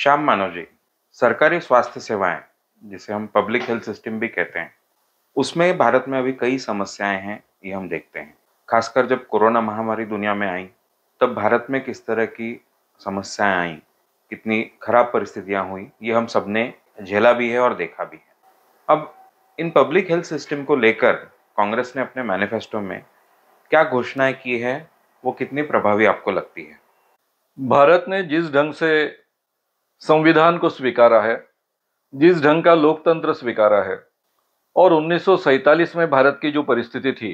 श्याम मानव जी सरकारी स्वास्थ्य सेवाएं जिसे हम पब्लिक हेल्थ सिस्टम भी कहते हैं उसमें भारत में अभी कई समस्याएं हैं ये हम देखते हैं खासकर जब कोरोना महामारी दुनिया में आई तब भारत में किस तरह की समस्याएं आई कितनी खराब परिस्थितियां हुई ये हम सबने झेला भी है और देखा भी है अब इन पब्लिक हेल्थ सिस्टम को लेकर कांग्रेस ने अपने मैनिफेस्टो में क्या घोषणाएं की है वो कितनी प्रभावी आपको लगती है भारत ने जिस ढंग से संविधान को स्वीकारा है जिस ढंग का लोकतंत्र स्वीकारा है और उन्नीस में भारत की जो परिस्थिति थी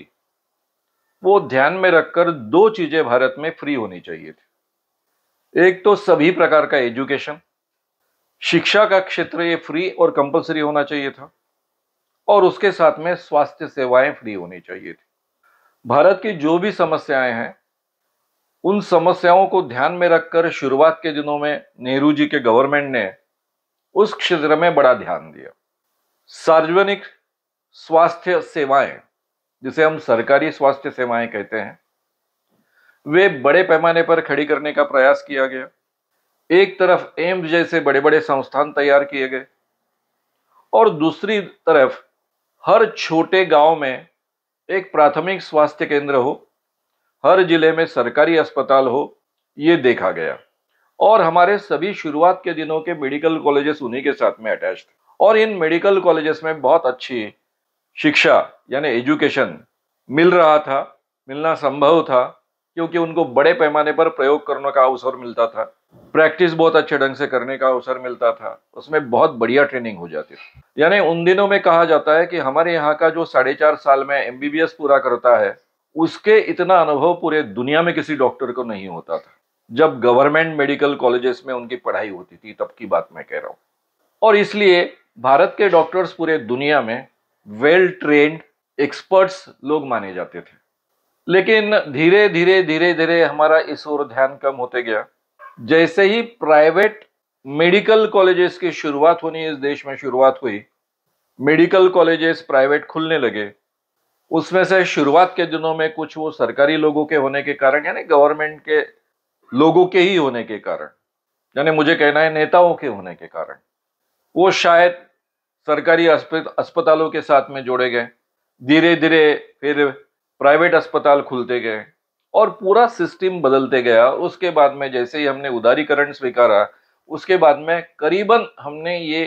वो ध्यान में रखकर दो चीजें भारत में फ्री होनी चाहिए थी एक तो सभी प्रकार का एजुकेशन शिक्षा का क्षेत्र ये फ्री और कंपलसरी होना चाहिए था और उसके साथ में स्वास्थ्य सेवाएं फ्री होनी चाहिए थी भारत की जो भी समस्याएं हैं उन समस्याओं को ध्यान में रखकर शुरुआत के दिनों में नेहरू जी के गवर्नमेंट ने उस क्षेत्र में बड़ा ध्यान दिया सार्वजनिक स्वास्थ्य सेवाएं जिसे हम सरकारी स्वास्थ्य सेवाएं कहते हैं वे बड़े पैमाने पर खड़ी करने का प्रयास किया गया एक तरफ एम्स जैसे बड़े बड़े संस्थान तैयार किए गए और दूसरी तरफ हर छोटे गांव में एक प्राथमिक स्वास्थ्य केंद्र हो हर जिले में सरकारी अस्पताल हो ये देखा गया और हमारे सभी शुरुआत के दिनों के मेडिकल कॉलेजेस उन्हीं के साथ में अटैच थे और इन मेडिकल कॉलेजेस में बहुत अच्छी शिक्षा यानी एजुकेशन मिल रहा था मिलना संभव था क्योंकि उनको बड़े पैमाने पर प्रयोग करने का अवसर मिलता था प्रैक्टिस बहुत अच्छे ढंग से करने का अवसर मिलता था उसमें बहुत बढ़िया ट्रेनिंग हो जाती थी यानी उन दिनों में कहा जाता है कि हमारे यहाँ का जो साढ़े चार साल में एम पूरा करता है उसके इतना अनुभव पूरे दुनिया में किसी डॉक्टर को नहीं होता था जब गवर्नमेंट मेडिकल कॉलेजेस में उनकी पढ़ाई होती थी तब की बात मैं कह रहा हूँ और इसलिए भारत के डॉक्टर्स पूरे दुनिया में वेल ट्रेन्ड एक्सपर्ट्स लोग माने जाते थे लेकिन धीरे धीरे धीरे धीरे हमारा इस ओर ध्यान कम होते गया जैसे ही प्राइवेट मेडिकल कॉलेजेस की शुरुआत होनी इस देश में शुरुआत हुई मेडिकल कॉलेजेस प्राइवेट खुलने लगे उसमें से शुरुआत के दिनों में कुछ वो सरकारी लोगों के होने के कारण यानी गवर्नमेंट के लोगों के ही होने के कारण यानी मुझे कहना है नेताओं के होने के कारण वो शायद सरकारी अस्पतालों के साथ में जोड़े गए धीरे धीरे फिर प्राइवेट अस्पताल खुलते गए और पूरा सिस्टम बदलते गया उसके बाद में जैसे ही हमने उदारीकरण स्वीकारा उसके बाद में करीबन हमने ये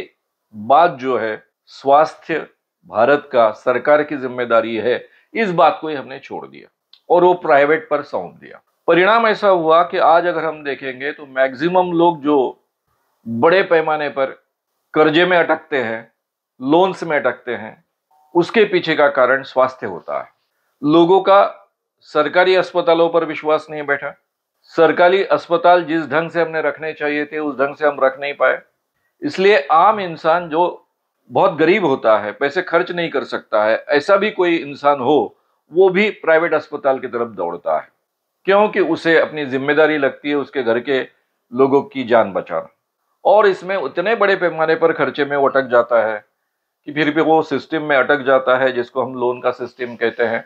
बात जो है स्वास्थ्य भारत का सरकार की जिम्मेदारी है इस बात को ही हमने छोड़ दिया और वो प्राइवेट पर सौंप दिया परिणाम ऐसा हुआ कि आज अगर हम देखेंगे तो मैक्सिमम लोग जो बड़े पैमाने पर कर्जे में अटकते हैं लोन्स में अटकते हैं उसके पीछे का कारण स्वास्थ्य होता है लोगों का सरकारी अस्पतालों पर विश्वास नहीं बैठा सरकारी अस्पताल जिस ढंग से हमने रखने चाहिए थे उस ढंग से हम रख नहीं पाए इसलिए आम इंसान जो बहुत गरीब होता है पैसे खर्च नहीं कर सकता है ऐसा भी कोई इंसान हो वो भी प्राइवेट अस्पताल की तरफ दौड़ता है क्योंकि उसे अपनी जिम्मेदारी लगती है उसके घर के लोगों की जान बचाना और इसमें उतने बड़े पैमाने पर खर्चे में वो अटक जाता है कि फिर भी वो सिस्टम में अटक जाता है जिसको हम लोन का सिस्टम कहते हैं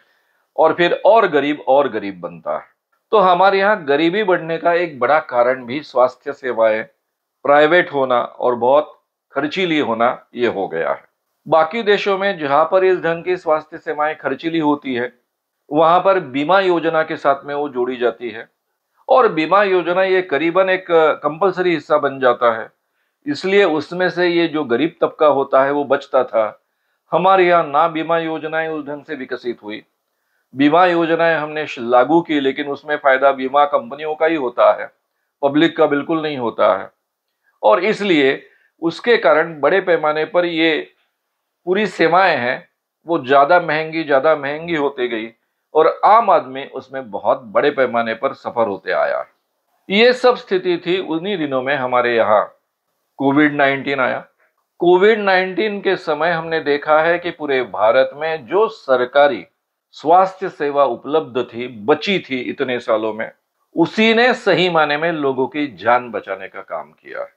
और फिर और गरीब और गरीब बनता है तो हमारे यहाँ गरीबी बढ़ने का एक बड़ा कारण भी स्वास्थ्य सेवाएं प्राइवेट होना और बहुत खर्चीली होना ये हो गया है बाकी देशों में जहां पर इस ढंग की स्वास्थ्य सेवाएं खर्चीली होती है वहां पर बीमा योजना के साथ में वो जोड़ी जाती है और बीमा योजना ये करीबन एक कंपलसरी हिस्सा बन जाता है इसलिए उसमें से ये जो गरीब तबका होता है वो बचता था हमारे यहाँ ना बीमा योजनाएं उस ढंग से विकसित हुई बीमा योजनाएं हमने लागू की लेकिन उसमें फायदा बीमा कंपनियों का ही होता है पब्लिक का बिल्कुल नहीं होता है और इसलिए उसके कारण बड़े पैमाने पर ये पूरी सेवाएं हैं वो ज़्यादा महंगी ज़्यादा महंगी होती गई और आम आदमी उसमें बहुत बड़े पैमाने पर सफ़र होते आया ये सब स्थिति थी उन्हीं दिनों में हमारे यहाँ कोविड नाइन्टीन आया कोविड 19 के समय हमने देखा है कि पूरे भारत में जो सरकारी स्वास्थ्य सेवा उपलब्ध थी बची थी इतने सालों में उसी ने सही माने में लोगों की जान बचाने का काम किया है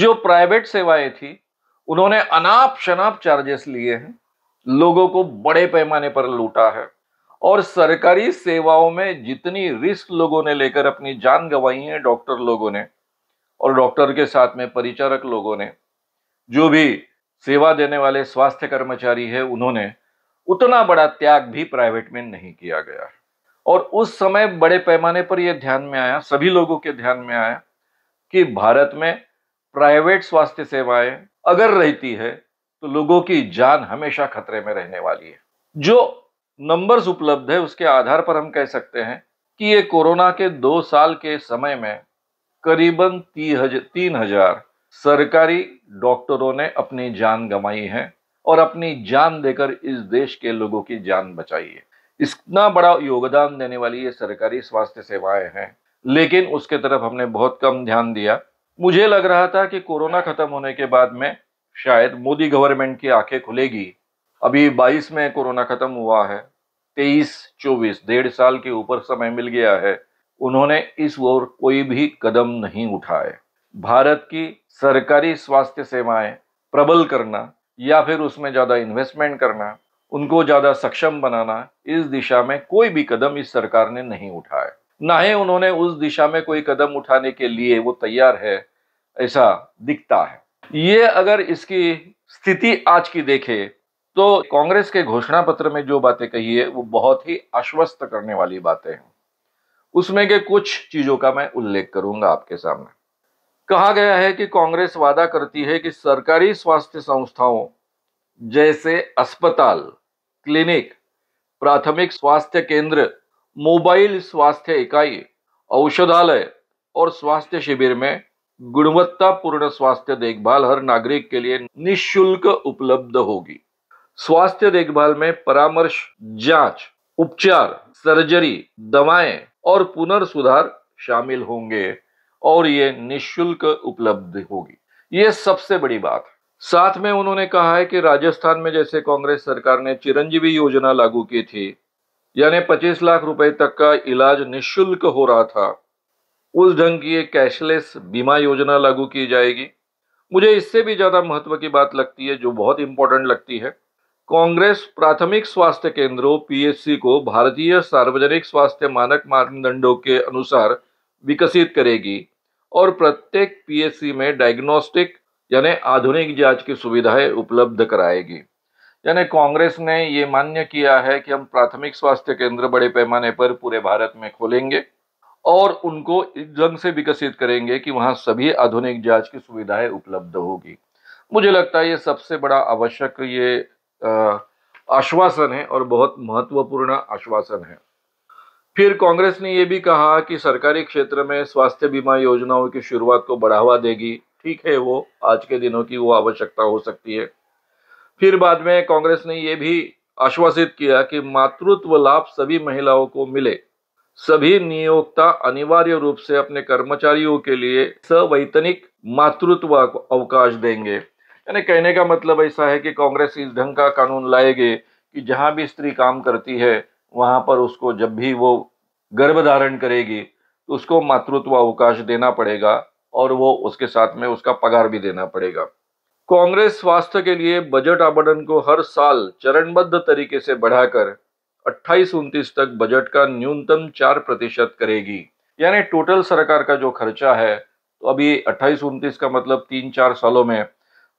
जो प्राइवेट सेवाएं थी उन्होंने अनाप शनाप चार्जेस लिए हैं लोगों को बड़े पैमाने पर लूटा है और सरकारी सेवाओं में जितनी रिस्क लोगों ने लेकर अपनी जान गंवाई है डॉक्टर लोगों ने और डॉक्टर के साथ में परिचारक लोगों ने जो भी सेवा देने वाले स्वास्थ्य कर्मचारी है उन्होंने उतना बड़ा त्याग भी प्राइवेट में नहीं किया गया और उस समय बड़े पैमाने पर यह ध्यान में आया सभी लोगों के ध्यान में आया कि भारत में प्राइवेट स्वास्थ्य सेवाएं अगर रहती है तो लोगों की जान हमेशा खतरे में रहने वाली है जो नंबर्स उपलब्ध है उसके आधार पर हम कह सकते हैं कि ये कोरोना के दो साल के समय में करीबन ती हज, तीन हजार सरकारी डॉक्टरों ने अपनी जान गंवाई है और अपनी जान देकर इस देश के लोगों की जान बचाई है इतना बड़ा योगदान देने वाली ये सरकारी स्वास्थ्य सेवाएं हैं लेकिन उसके तरफ हमने बहुत कम ध्यान दिया मुझे लग रहा था कि कोरोना खत्म होने के बाद में शायद मोदी गवर्नमेंट की आंखें खुलेगी अभी 22 में कोरोना खत्म हुआ है 23, 24 डेढ़ साल के ऊपर समय मिल गया है उन्होंने इस ओर कोई भी कदम नहीं उठाए भारत की सरकारी स्वास्थ्य सेवाएं प्रबल करना या फिर उसमें ज़्यादा इन्वेस्टमेंट करना उनको ज़्यादा सक्षम बनाना इस दिशा में कोई भी कदम इस सरकार ने नहीं उठाया ना ही उन्होंने उस दिशा में कोई कदम उठाने के लिए वो तैयार है ऐसा दिखता है ये अगर इसकी स्थिति आज की देखे तो कांग्रेस के घोषणा पत्र में जो बातें कही है वो बहुत ही आश्वस्त करने वाली बातें हैं उसमें के कुछ चीजों का मैं उल्लेख करूंगा आपके सामने कहा गया है कि कांग्रेस वादा करती है कि सरकारी स्वास्थ्य संस्थाओं जैसे अस्पताल क्लिनिक प्राथमिक स्वास्थ्य केंद्र मोबाइल स्वास्थ्य इकाई औषधालय और स्वास्थ्य शिविर में गुणवत्तापूर्ण स्वास्थ्य देखभाल हर नागरिक के लिए निशुल्क उपलब्ध होगी स्वास्थ्य देखभाल में परामर्श जांच उपचार सर्जरी दवाएं और पुनर्सुधार शामिल होंगे और ये निशुल्क उपलब्ध होगी ये सबसे बड़ी बात साथ में उन्होंने कहा है कि राजस्थान में जैसे कांग्रेस सरकार ने चिरंजीवी योजना लागू की थी यानी पच्चीस लाख रुपए तक का इलाज निशुल्क हो रहा था उस ढंग की एक कैशलेस बीमा योजना लागू की जाएगी मुझे इससे भी ज़्यादा महत्व की बात लगती है जो बहुत इंपॉर्टेंट लगती है कांग्रेस प्राथमिक स्वास्थ्य केंद्रों पीएचसी को भारतीय सार्वजनिक स्वास्थ्य मानक मानदंडों के अनुसार विकसित करेगी और प्रत्येक पीएचसी में डायग्नोस्टिक यानी आधुनिक जांच की सुविधाएं उपलब्ध कराएगी यानी कांग्रेस ने ये मान्य किया है कि हम प्राथमिक स्वास्थ्य केंद्र बड़े पैमाने पर पूरे भारत में खोलेंगे और उनको इस ढंग से विकसित करेंगे कि वहाँ सभी आधुनिक जांच की सुविधाएं उपलब्ध होगी मुझे लगता है ये सबसे बड़ा आवश्यक ये आश्वासन है और बहुत महत्वपूर्ण आश्वासन है फिर कांग्रेस ने यह भी कहा कि सरकारी क्षेत्र में स्वास्थ्य बीमा योजनाओं की शुरुआत को बढ़ावा देगी ठीक है वो आज के दिनों की वो आवश्यकता हो सकती है फिर बाद में कांग्रेस ने यह भी आश्वासित किया कि मातृत्व लाभ सभी महिलाओं को मिले सभी नियोक्ता अनिवार्य रूप से अपने कर्मचारियों के लिए सवैतनिक मातृत्व अवकाश देंगे यानी कहने का मतलब ऐसा है कि कांग्रेस इस ढंग का कानून लाएगी कि जहां भी स्त्री काम करती है वहां पर उसको जब भी वो गर्भ धारण करेगी तो उसको मातृत्व अवकाश देना पड़ेगा और वो उसके साथ में उसका पगार भी देना पड़ेगा कांग्रेस स्वास्थ्य के लिए बजट आवंटन को हर साल चरणबद्ध तरीके से बढ़ाकर 28 उनतीस तक बजट का न्यूनतम चार प्रतिशत करेगी यानी टोटल सरकार का जो खर्चा है तो अभी 28 उनतीस का मतलब तीन चार सालों में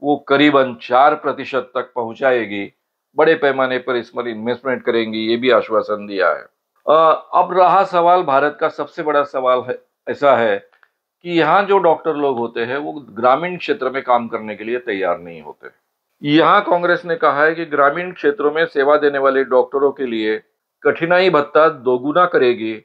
वो करीबन चार प्रतिशत तक पहुंचाएगी बड़े पैमाने पर इसमें इन्वेस्टमेंट करेंगी ये भी आश्वासन दिया है अब रहा सवाल भारत का सबसे बड़ा सवाल है ऐसा है कि यहाँ जो डॉक्टर लोग होते हैं वो ग्रामीण क्षेत्र में काम करने के लिए तैयार नहीं होते यहाँ कांग्रेस ने कहा है कि ग्रामीण क्षेत्रों में सेवा देने वाले डॉक्टरों के लिए कठिनाई भत्ता दोगुना करेगी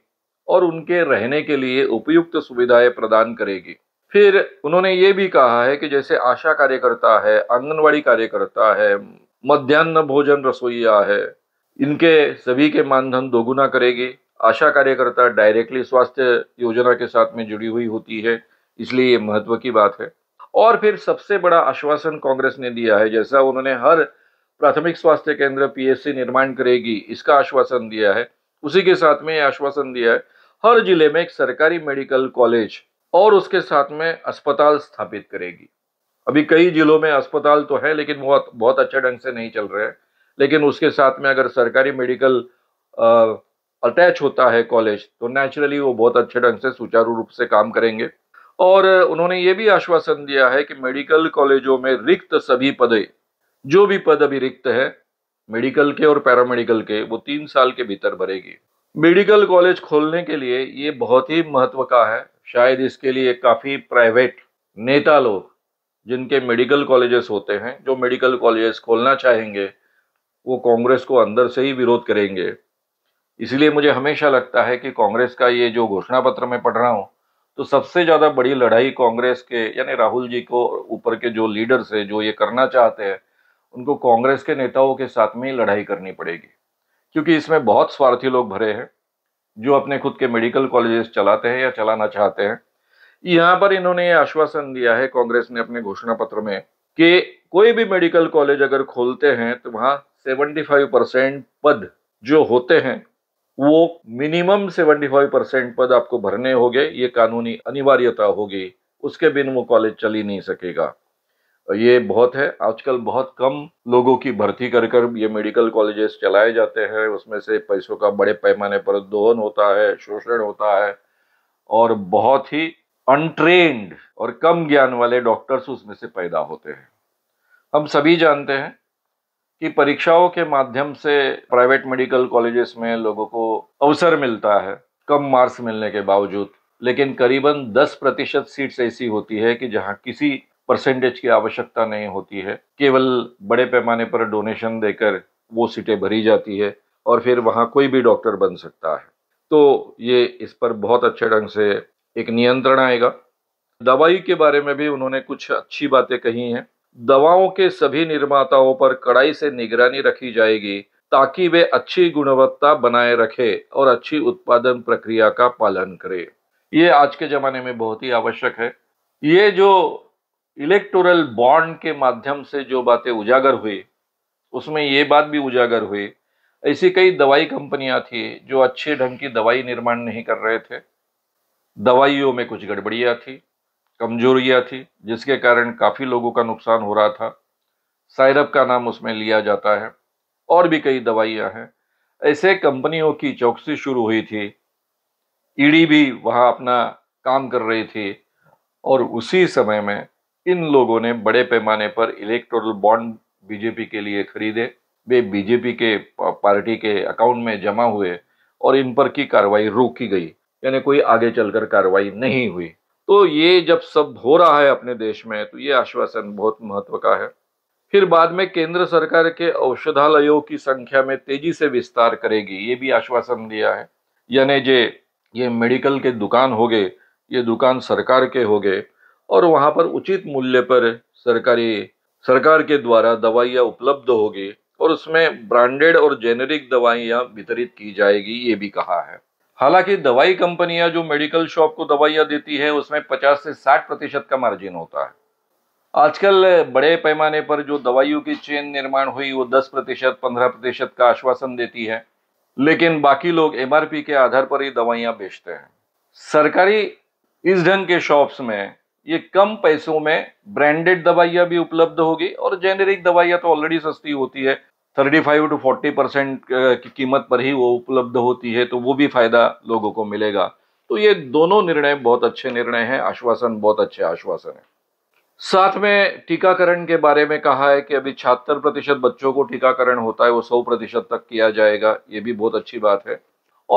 और उनके रहने के लिए उपयुक्त सुविधाएं प्रदान करेगी फिर उन्होंने ये भी कहा है कि जैसे आशा कार्यकर्ता है आंगनवाड़ी कार्यकर्ता है मध्यान्ह भोजन रसोईया है इनके सभी के मानधन दोगुना करेगी आशा कार्यकर्ता डायरेक्टली स्वास्थ्य योजना के साथ में जुड़ी हुई होती है इसलिए ये महत्व की बात है और फिर सबसे बड़ा आश्वासन कांग्रेस ने दिया है जैसा उन्होंने हर प्राथमिक स्वास्थ्य केंद्र पीएससी निर्माण करेगी इसका आश्वासन दिया है उसी के साथ में आश्वासन दिया है हर जिले में एक सरकारी मेडिकल कॉलेज और उसके साथ में अस्पताल स्थापित करेगी अभी कई जिलों में अस्पताल तो है लेकिन बहुत बहुत अच्छे ढंग से नहीं चल रहे हैं लेकिन उसके साथ में अगर सरकारी मेडिकल अटैच होता है कॉलेज तो नेचुरली वो बहुत अच्छे ढंग से सुचारू रूप से काम करेंगे और उन्होंने ये भी आश्वासन दिया है कि मेडिकल कॉलेजों में रिक्त सभी पदे जो भी पद अभी रिक्त है मेडिकल के और पैरामेडिकल के वो तीन साल के भीतर भरेगी मेडिकल कॉलेज खोलने के लिए ये बहुत ही महत्व का है शायद इसके लिए काफ़ी प्राइवेट नेता लोग जिनके मेडिकल कॉलेजेस होते हैं जो मेडिकल कॉलेजेस खोलना चाहेंगे वो कांग्रेस को अंदर से ही विरोध करेंगे इसलिए मुझे हमेशा लगता है कि कांग्रेस का ये जो घोषणा पत्र में पढ़ रहा हूँ तो सबसे ज़्यादा बड़ी लड़ाई कांग्रेस के यानी राहुल जी को ऊपर के जो लीडर्स है जो ये करना चाहते हैं उनको कांग्रेस के नेताओं के साथ में ही लड़ाई करनी पड़ेगी क्योंकि इसमें बहुत स्वार्थी लोग भरे हैं जो अपने खुद के मेडिकल कॉलेजेस चलाते हैं या चलाना चाहते हैं यहाँ पर इन्होंने ये आश्वासन दिया है कांग्रेस ने अपने घोषणा पत्र में कि कोई भी मेडिकल कॉलेज अगर खोलते हैं तो वहाँ 75 परसेंट पद जो होते हैं वो मिनिमम 75 परसेंट पद आपको भरने होंगे ये कानूनी अनिवार्यता होगी उसके बिन वो कॉलेज चल ही नहीं सकेगा ये बहुत है आजकल बहुत कम लोगों की भर्ती कर कर ये मेडिकल कॉलेजेस चलाए जाते हैं उसमें से पैसों का बड़े पैमाने पर दोहन होता है शोषण होता है और बहुत ही अनट्रेन्ड और कम ज्ञान वाले डॉक्टर्स उसमें से पैदा होते हैं हम सभी जानते हैं कि परीक्षाओं के माध्यम से प्राइवेट मेडिकल कॉलेजेस में लोगों को अवसर मिलता है कम मार्क्स मिलने के बावजूद लेकिन करीबन 10 प्रतिशत सीट्स ऐसी होती है कि जहां किसी परसेंटेज की आवश्यकता नहीं होती है केवल बड़े पैमाने पर डोनेशन देकर वो सीटें भरी जाती है और फिर वहाँ कोई भी डॉक्टर बन सकता है तो ये इस पर बहुत अच्छे ढंग से एक नियंत्रण आएगा दवाई के बारे में भी उन्होंने कुछ अच्छी बातें कही हैं दवाओं के सभी निर्माताओं पर कड़ाई से निगरानी रखी जाएगी ताकि वे अच्छी गुणवत्ता बनाए रखें और अच्छी उत्पादन प्रक्रिया का पालन करें ये आज के ज़माने में बहुत ही आवश्यक है ये जो इलेक्टोरल बॉन्ड के माध्यम से जो बातें उजागर हुई उसमें ये बात भी उजागर हुई ऐसी कई दवाई कंपनियां थी जो अच्छे ढंग की दवाई निर्माण नहीं कर रहे थे दवाइयों में कुछ गड़बड़ियां थी कमजोरियाँ थी जिसके कारण काफ़ी लोगों का नुकसान हो रहा था साइरप का नाम उसमें लिया जाता है और भी कई दवाइयाँ हैं ऐसे कंपनियों की चौकसी शुरू हुई थी ईडी भी वहाँ अपना काम कर रही थी और उसी समय में इन लोगों ने बड़े पैमाने पर इलेक्ट्रल बॉन्ड बीजेपी के लिए खरीदे वे बीजेपी के पार्टी के अकाउंट में जमा हुए और इन पर की कार्रवाई रोकी गई यानी कोई आगे चलकर कार्रवाई नहीं हुई तो ये जब सब हो रहा है अपने देश में तो ये आश्वासन बहुत महत्व का है फिर बाद में केंद्र सरकार के औषधालयों की संख्या में तेजी से विस्तार करेगी ये भी आश्वासन दिया है यानी जे ये मेडिकल के दुकान हो गए ये दुकान सरकार के हो गए और वहाँ पर उचित मूल्य पर सरकारी सरकार के द्वारा दवाइयाँ उपलब्ध होगी और उसमें ब्रांडेड और जेनेरिक दवाइयाँ वितरित की जाएगी ये भी कहा है हालांकि दवाई कंपनियां जो मेडिकल शॉप को दवाइयां देती है उसमें 50 से 60 प्रतिशत का मार्जिन होता है आजकल बड़े पैमाने पर जो दवाइयों की चेन निर्माण हुई वो 10 प्रतिशत पंद्रह प्रतिशत का आश्वासन देती है लेकिन बाकी लोग एमआरपी के आधार पर ही दवाइयां बेचते हैं सरकारी इस ढंग के शॉप्स में ये कम पैसों में ब्रांडेड दवाइयाँ भी उपलब्ध होगी और जेनेरिक दवाइयाँ तो ऑलरेडी सस्ती होती है thirty five to forty percent की कीमत पर ही वो उपलब्ध होती है तो वो भी फायदा लोगों को मिलेगा तो ये दोनों निर्णय बहुत अच्छे निर्णय हैं आश्वासन बहुत अच्छे आश्वासन है साथ में टीकाकरण के बारे में कहा है कि अभी छहत्तर प्रतिशत बच्चों को टीकाकरण होता है वो सौ प्रतिशत तक किया जाएगा ये भी बहुत अच्छी बात है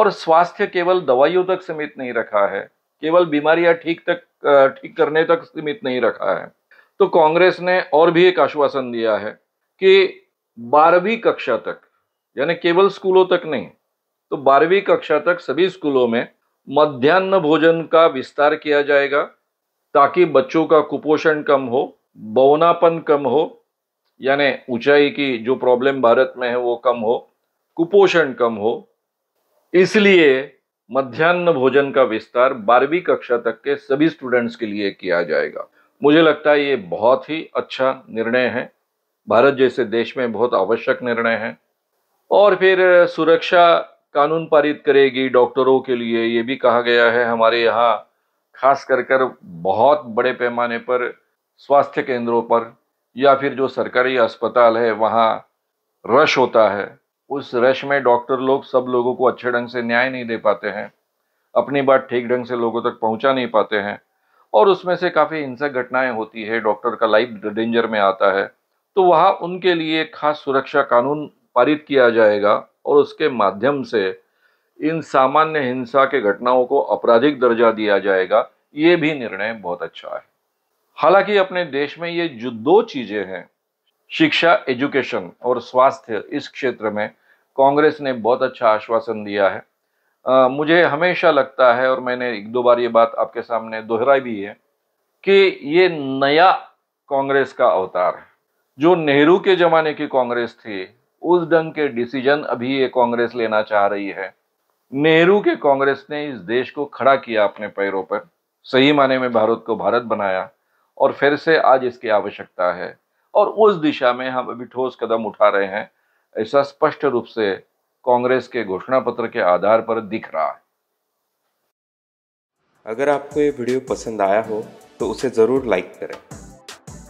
और स्वास्थ्य केवल दवाइयों तक सीमित नहीं रखा है केवल बीमारियां ठीक तक ठीक करने तक सीमित नहीं रखा है तो कांग्रेस ने और भी एक आश्वासन दिया है कि बारहवीं कक्षा तक यानी केवल स्कूलों तक नहीं तो बारहवीं कक्षा तक सभी स्कूलों में मध्यान्ह भोजन का विस्तार किया जाएगा ताकि बच्चों का कुपोषण कम हो बौनापन कम हो यानी ऊंचाई की जो प्रॉब्लम भारत में है वो कम हो कुपोषण कम हो इसलिए मध्यान्ह भोजन का विस्तार बारहवीं कक्षा तक के सभी स्टूडेंट्स के लिए किया जाएगा मुझे लगता है ये बहुत ही अच्छा निर्णय है भारत जैसे देश में बहुत आवश्यक निर्णय है और फिर सुरक्षा कानून पारित करेगी डॉक्टरों के लिए ये भी कहा गया है हमारे यहाँ खास कर कर बहुत बड़े पैमाने पर स्वास्थ्य केंद्रों पर या फिर जो सरकारी अस्पताल है वहाँ रश होता है उस रश में डॉक्टर लोग सब लोगों को अच्छे ढंग से न्याय नहीं दे पाते हैं अपनी बात ठीक ढंग से लोगों तक पहुंचा नहीं पाते हैं और उसमें से काफ़ी हिंसक घटनाएं होती है डॉक्टर का लाइफ डेंजर में आता है तो वहाँ उनके लिए खास सुरक्षा कानून पारित किया जाएगा और उसके माध्यम से इन सामान्य हिंसा के घटनाओं को आपराधिक दर्जा दिया जाएगा ये भी निर्णय बहुत अच्छा है हालांकि अपने देश में ये जो दो चीज़ें हैं शिक्षा एजुकेशन और स्वास्थ्य इस क्षेत्र में कांग्रेस ने बहुत अच्छा आश्वासन दिया है आ, मुझे हमेशा लगता है और मैंने एक दो बार ये बात आपके सामने दोहराई भी है कि ये नया कांग्रेस का अवतार है जो नेहरू के जमाने की कांग्रेस थी उस ढंग के डिसीजन अभी ये कांग्रेस लेना चाह रही है नेहरू के कांग्रेस ने इस देश को खड़ा किया अपने पैरों पर सही माने में भारत को भारत बनाया और फिर से आज इसकी आवश्यकता है और उस दिशा में हम अभी ठोस कदम उठा रहे हैं ऐसा स्पष्ट रूप से कांग्रेस के घोषणा पत्र के आधार पर दिख रहा है अगर आपको ये वीडियो पसंद आया हो तो उसे ज़रूर लाइक करें